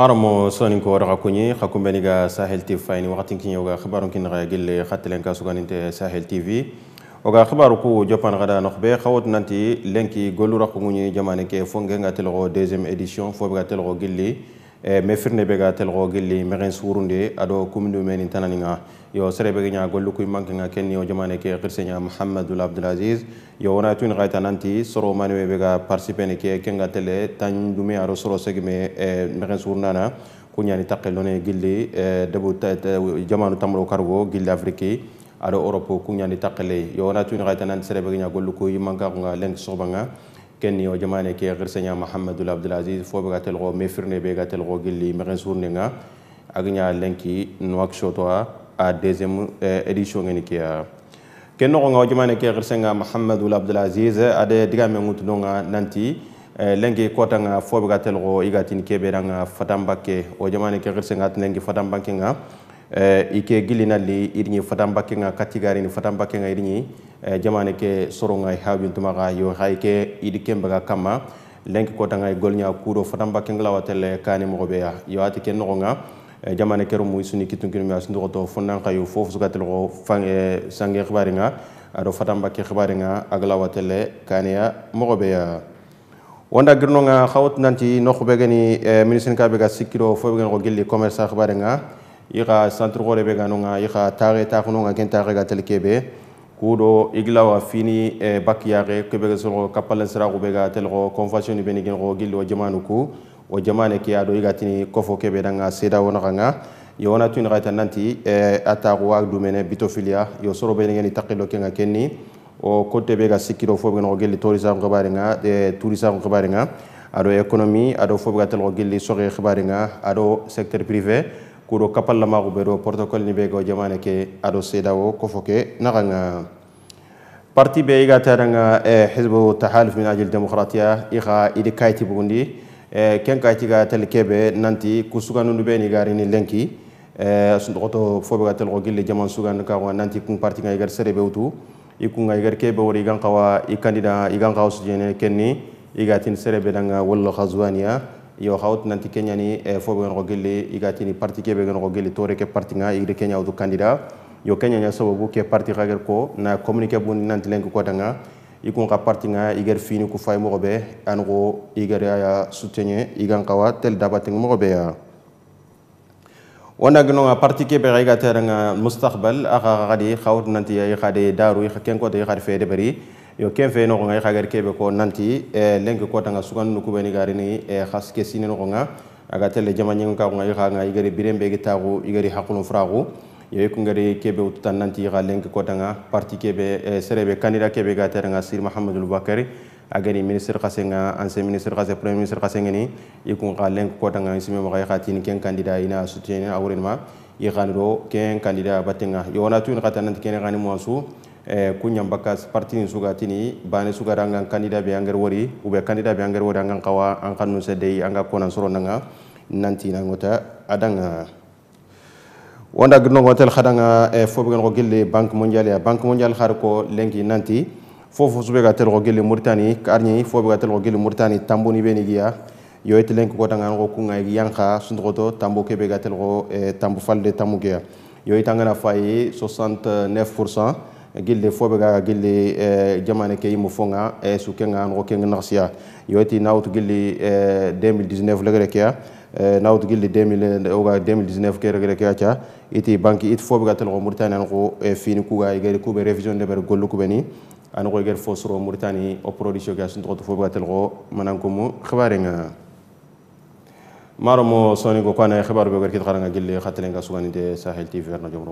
maromo soninko raxa kuñi xa kumbeniga sahel tv fayini waxatinkiñe oga xibarunkinnaxa gille xattelenka suganinte sahel tv oga xibaru ku jopan xada noxbe xawotu nanti lenki gollu raxunguñi jamane ke fo ngenga telexo deuxiéme édition fo bega telexo gilli mefirne be ga telxo gilli mexen surunde ado commune meni tananinga yo serebe ga ña gollu kuy manke nga kenni yo jamane ke xirseña abdul aziz yo wona tun gaita nanti soro manume be ga ne ke kenga tele tan dume aro soro segme mexen surnana kuñani taqe lone gilli debu jamanu tamro kargo gilli afriki ado europe kuñani taqeley yo wona tun gaita nanti serebe ga ña gollu kuy manka xunga leng soxbanga kenni o jamane ke xir seigneur mahamadou abdoul aziz fo be gatel go me firne be gatel go gilli me xen surne nga ak nya lenki nuak shoto a deuxième eh, édition ngeni ke ken nga o jamane ke xir seigneur mahamadou abdoul aziz ade diga me ngutu nga nanti eh, lengi kota nga fo be go igatin ke be nga fatambake o jamane ke xir seigneur lengi fatambake nga eh, ike gilinali irni fatambake nga katigari ni fatambake nga irni Eh, jamane ke sorongai hawintumaga yo hay ke idi kembaga kamma lenki kotangai golña kuuɗo fatamba kenglawatele kani mogoɓeya yo ati ken nogonga eh, jamane kero mu suni kitunkinumi a sundugoto fonnanka yo fofo sugatelgo eh, sange xibarenga aɗo fatamba ke xibarenga aglawatele kaneya mogoɓeya wonda nanti xawatunanti noxuɓe geni ministre ka ɓega sikkiro fo ɓegen xo gilli commerce a xibarenga i xa centre xore ɓega nonga i xa taxe taxunonga ken taxe ga tel kebe kudo igla wa fini e eh, bakiyare kebe so kapal sira ko bega telgo convention ni benigin ko gillo jamanu ku o jamane ke ado igatini kofo kebe danga seda wona kanga yo wona tun ta nanti e eh, atago wa dumene bitofilia yo soro benigin takilo kenga kenni o kote ga sikiro fo bega no gelli tourism ngabari nga e eh, tourism ngabari nga ado economy ado fo bega telgo gelli sore ngabari nga ado secteur privé kuɗo kapallamaku ɓe ɗo protocole ni ɓe go jamane ke aɗo seeda o ko fo ke parti ɓe iga taɗanga hisbu tahaluf min ajil démocratia ixa idi kayti bugundi ken kaytiga tel keɓe nanti ku suganundu ɓeni garini lenki sundoxoto foɓe ga telxo gille jaman sugandu kaxuga nanti kun parti ga igar sere ɓe wutu i igar keɓe wori igan xawa i candidat igan xawa sujene kenni igatin sere ɓe danga wallo xa yo haut nanti kenya ni e fo be ngo igati ni parti ke be ngo tore ke parti nga igre kenya wutu candidat yo kenya nya bu ke parti ga ko na communiqué bun nanti lenk ko danga ikun ka parti nga iger fini ku fay mo be an go iger ya, ya soutenir igan kawa tel dabating mo be ya wona gnon parti ke be ga mustaqbal aga gadi khawt nanti ya khade daru khen ko de khade fe de bari yo ken fe noxonga i xagar kebe ko nanti eh, lenki kotanga sugandunu kubeni garini xas ke sine noxonga aga tele jamañengo kaxunga i xanga i gari eh, biren begi taxu i gari xaqunu furaxu yo i kungari kebe ututan nanti i xa lenki kotanga parti kebe eh, serebe candidat kebe ga teranga sir mahamadoul bakary agani ministre xasenga ancien ministre xase premier ministre xasengeni i kun xa lenki kotanga i simemaxa i xa tini ken candidat ina soutien a i xani ken candidat battenga yo wona tuin nanti kene xani moisu Eh, kunya baka parti ni suga tini bane suka rangan kandida be anger wori ube kandida be anger wori angan kawa an nun sedei anga kona soro nanga nanti na ngota adanga wanda gno ngotel khadanga e eh, fobe ngo gelle banque mondiale ya, banque mondiale khar ko lengi nanti fofo sube ga tel ngo gelle mauritani karni fobe ga tel ngo gelle mauritani tamboni be ni giya yo et lengi ko tanga ngo kunga yanka sundoto tambo kebe ga tel ngo eh, tambo falde tambo yo itanga na fayi 69% gilde foɓe gilde gille jamane ke yimmo fonga e sukenga noxo kenge naxsiya yoweti nawtu gilli 2019 legre kea nawtu oga 2019 ke regre kea ca iti banki it foɓe ga telxo mauritanie anxo fini kuga igeri kuɓe révision de ɓer gollu kuɓe ni anxo iger fo soro mauritanie o production ke a suntoxotu foɓe ga telxo manankomu xibarenga maro mo sonigo kane xibaru ɓe ger kit xaranga gilli xa suganide sahel tv verna jom